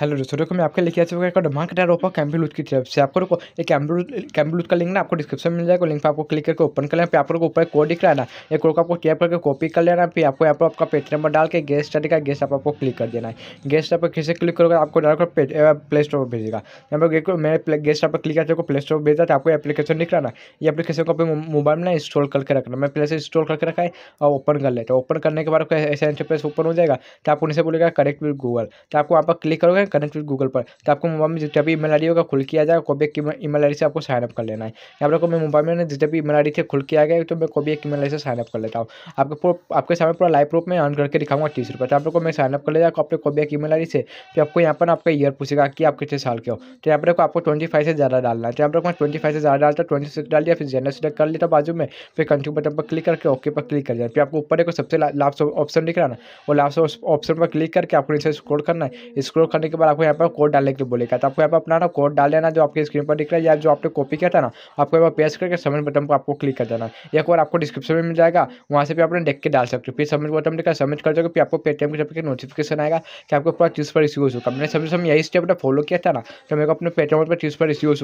hello दोस्तों देखो मैं आपके लेके आ चुका है धमाकेदार ऑफर कैम्बिलूज की तरफ से आपको देखो ये कैम्बिलूज का लिंक ना आपको डिस्क्रिप्शन में मिल जाएगा लिंक पर आपको क्लिक करके ओपन कर लेना पे आपको ऊपर कोड दिख रहा है ना एक कोड को आपको टैप करके कॉपी कर लेना फिर आपको यहाँ पर आपका पेज नंबर डाल के गेस्ट स्टडी का गेस्ट आपको क्लिक कर देना है गेस्ट आप पर कैसे क्लिक करोगे आपको डायरेक्ट प्ले स्टोर पर भेजेगा यहाँ पर मेरे गेस्ट ऐप पर क्लिक करते प्ले स्टोर पर भेजा था आपको एप्लीकेशन दिख रहा ना ये एप्लीकेशन को अपने मोबाइल में ना इंस्टॉल करके रखना मैं प्ले से इंस्टॉल करके रखा है और ओपन कर लेता हूँ ओपन करने के बाद ऐसा इंटरफेस ओपन हो जाएगा तो आपको उनसे बोलेगा करेक्ट विद गूगल तो आपको वहाँ पर क्लिक करोगे है कनेक्ट विद गूगल पर तो आपको मोबाइल में जितना भी ईमेल आई होगा खुल किया जाएगा कोबेक की ईमेल आई से आपको साइनअप कर लेना है यहाँ पर मैं मोबाइल में जितना भी ईमेल आई थी खुल के आ गया तो मैं कोबी कोबेक ईमेल आई से साइनअप कर लेता हूँ आपको आपके सामने पूरा लाइव प्रूफ में ऑन करके दिखाऊंगा तीस रुपये तो आप लोग को मैं साइनअप कर ले जाएगा अपने कोबेक ई मेल आई से तो आपको यहाँ पर आपका ईयर पूछेगा कि आप कितने साल के हो तो यहाँ पर आपको ट्वेंटी फाइव से ज़्यादा डालना है तो यहाँ पर ट्वेंटी फाइव से ज़्यादा डालता है ट्वेंटी सिक्स डाल दिया फिर जेंडर सिलेक्ट कर लेता बाजू में फिर कंट्यू बटन पर क्लिक करके ओके पर क्लिक कर जाए फिर आपको ऊपर एक सबसे लास्ट ऑप्शन दिख रहा है ना वो लास्ट ऑप्शन पर क्लिक करके आपको इसे स्क्रोल करना है स्क्रोल करने के बाद आपको यहाँ पर कोड डालने के लिए बोलेगा तो आपको यहाँ पर अपना ना कोड डाल देना जो आपके स्क्रीन पर दिख रहा है या जो आपने कॉपी किया था ना आपको यहाँ पर पेस्ट करके सबमिट बटन पर आपको क्लिक कर देना या कोड आपको डिस्क्रिप्शन में मिल जाएगा वहाँ से भी आपने देख के डाल सकते हो फिर सबमिट बटन देखा सबमिट कर दोगे फिर आपको पेटीएम की तरफ नोटिफिकेशन आएगा कि आपको पूरा चीज़ पर रिसीव हो चुका मैंने सबसे समय यही स्टेप फॉलो किया था ना तो मेरे को अपने पेटीएम पर चीज़ पर रिसीव हो